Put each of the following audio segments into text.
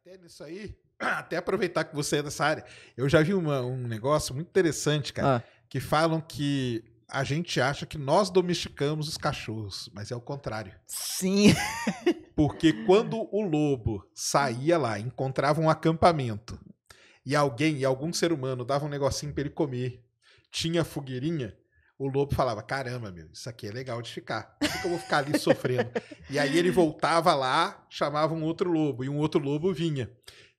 até nisso aí, até aproveitar que você é dessa área, eu já vi uma, um negócio muito interessante, cara, ah. que falam que a gente acha que nós domesticamos os cachorros, mas é o contrário. Sim. Porque quando o lobo saía lá, encontrava um acampamento, e alguém, e algum ser humano dava um negocinho para ele comer, tinha fogueirinha, o lobo falava: caramba, meu, isso aqui é legal de ficar. Por que eu vou ficar ali sofrendo? e aí ele voltava lá, chamava um outro lobo, e um outro lobo vinha.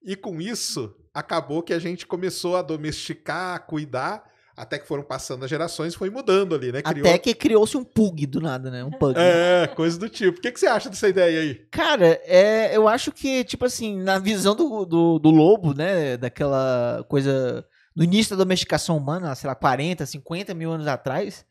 E com isso, acabou que a gente começou a domesticar, a cuidar. Até que foram passando as gerações, foi mudando ali, né? Criou... Até que criou-se um pug do nada, né? Um pug. Né? É, coisa do tipo. O que, que você acha dessa ideia aí? Cara, é, eu acho que, tipo assim, na visão do, do, do lobo, né? Daquela coisa no início da domesticação humana, sei lá, 40, 50 mil anos atrás,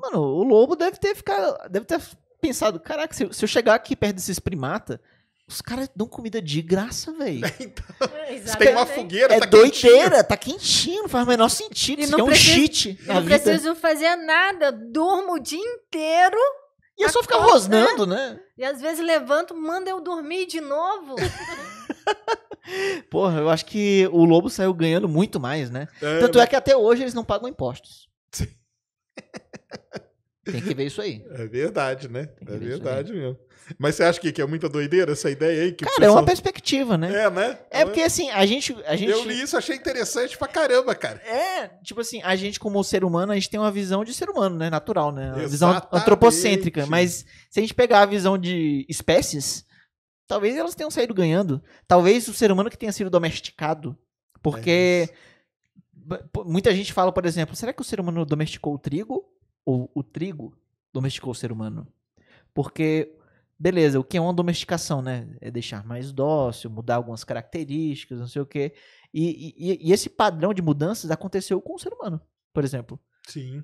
mano, o lobo deve ter ficado, deve ter pensado, caraca, se, se eu chegar aqui perto desses primatas, os caras dão comida de graça, velho. então, é, tem uma fogueira, é tá doideira, quentinho. tá quentinho, não faz o menor sentido. E não é um shit. Não vida. preciso fazer nada, durmo o dia inteiro. E é só ficar né? rosnando, né? E às vezes levanto, manda eu dormir de novo. Porra, eu acho que o Lobo saiu ganhando muito mais, né? É, Tanto mas... é que até hoje eles não pagam impostos. Sim. Tem que ver isso aí. É verdade, né? É verdade mesmo. Mas você acha que, que, é muita doideira essa ideia aí? Que cara, é uma perspectiva, né? É, né? É porque assim, a gente, a gente. Eu li isso, achei interessante pra caramba, cara. É, tipo assim, a gente, como ser humano, a gente tem uma visão de ser humano, né? Natural, né? Uma Exatamente. visão antropocêntrica. Mas se a gente pegar a visão de espécies, talvez elas tenham saído ganhando. Talvez o ser humano que tenha sido domesticado. Porque é muita gente fala, por exemplo, será que o ser humano domesticou o trigo? Ou o trigo domesticou o ser humano? Porque, beleza, o que é uma domesticação, né? É deixar mais dócil, mudar algumas características, não sei o quê. E, e, e esse padrão de mudanças aconteceu com o ser humano, por exemplo. Sim.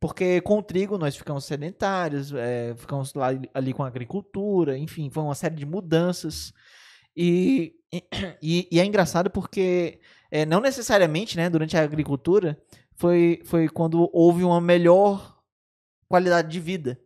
Porque com o trigo nós ficamos sedentários, é, ficamos lá, ali com a agricultura, enfim, foi uma série de mudanças. E, e, e é engraçado porque é, não necessariamente né, durante a agricultura foi, foi quando houve uma melhor qualidade de vida.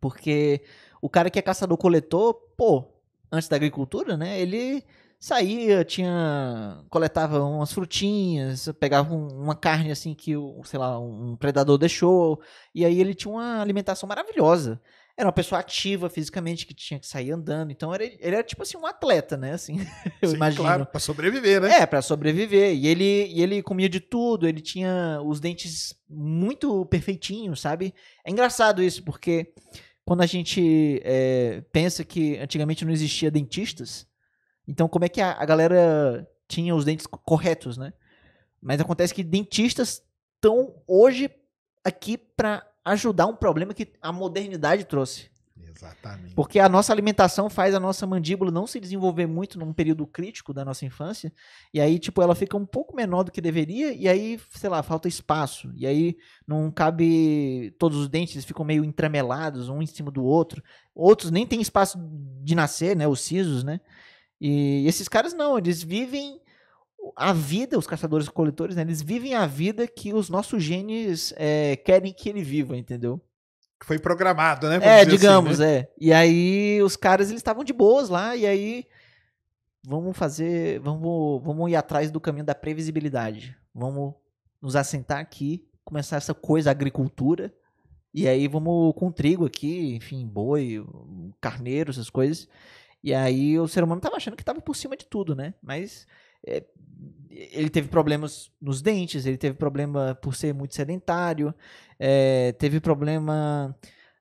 Porque o cara que é caçador-coletor, pô, antes da agricultura, né? Ele saía, tinha. coletava umas frutinhas, pegava um, uma carne assim que, o, sei lá, um predador deixou. E aí ele tinha uma alimentação maravilhosa. Era uma pessoa ativa fisicamente que tinha que sair andando. Então era, ele era tipo assim um atleta, né? Assim, eu Sim, imagino. Claro, pra sobreviver, né? É, pra sobreviver. E ele, e ele comia de tudo, ele tinha os dentes muito perfeitinhos, sabe? É engraçado isso, porque quando a gente é, pensa que antigamente não existia dentistas, então, como é que a, a galera tinha os dentes corretos, né? Mas acontece que dentistas estão hoje aqui para ajudar um problema que a modernidade trouxe. Exatamente. Porque a nossa alimentação faz a nossa mandíbula não se desenvolver muito num período crítico da nossa infância. E aí, tipo, ela fica um pouco menor do que deveria. E aí, sei lá, falta espaço. E aí não cabe. Todos os dentes ficam meio entramelados, um em cima do outro. Outros nem tem espaço de nascer, né? Os sisos, né? E esses caras não, eles vivem a vida, os caçadores coletores, né? Eles vivem a vida que os nossos genes é, querem que ele viva, entendeu? foi programado, né? Vamos é, assim, digamos, assim, né? é. E aí os caras eles estavam de boas lá, e aí vamos fazer, vamos, vamos ir atrás do caminho da previsibilidade. Vamos nos assentar aqui, começar essa coisa agricultura, e aí vamos com trigo aqui, enfim, boi, carneiro, essas coisas. E aí o ser humano estava achando que estava por cima de tudo, né? Mas é, ele teve problemas nos dentes, ele teve problema por ser muito sedentário, é, teve problema.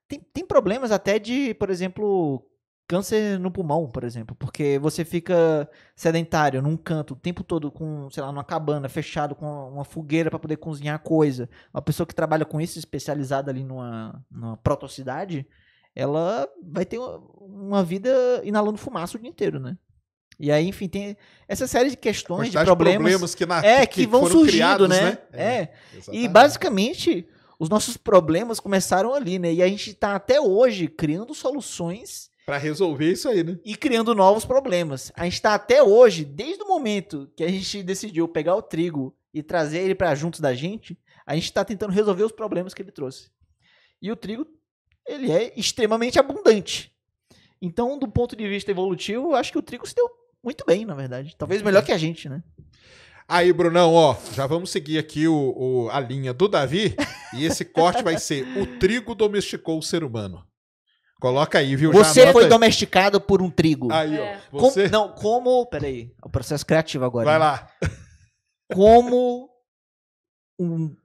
Tem, tem problemas até de, por exemplo, câncer no pulmão, por exemplo, porque você fica sedentário num canto o tempo todo com, sei lá, numa cabana, fechado com uma fogueira para poder cozinhar coisa. Uma pessoa que trabalha com isso especializada ali numa, numa protocidade, ela vai ter uma vida inalando fumaça o dia inteiro, né? E aí, enfim, tem essa série de questões, de problemas, problemas que, na, é, que, que vão surgindo, criados, né? né? É. é. E basicamente, os nossos problemas começaram ali, né? E a gente está até hoje criando soluções para resolver isso aí, né? E criando novos problemas. A gente está até hoje, desde o momento que a gente decidiu pegar o trigo e trazer ele para junto da gente, a gente está tentando resolver os problemas que ele trouxe. E o trigo ele é extremamente abundante. Então, do ponto de vista evolutivo, eu acho que o trigo se deu muito bem, na verdade. Talvez melhor que a gente, né? Aí, Brunão, ó, já vamos seguir aqui o, o a linha do Davi. E esse corte vai ser: o trigo domesticou o ser humano. Coloca aí, viu? Você foi aí. domesticado por um trigo. Aí, ó. É. Você... não, como. Peraí, é o processo criativo agora. Vai lá. Como um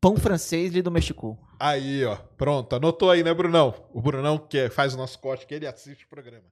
pão francês lhe domesticou. Aí, ó. Pronto, anotou aí, né, Brunão? O Brunão que é, faz o nosso corte, que ele assiste o programa.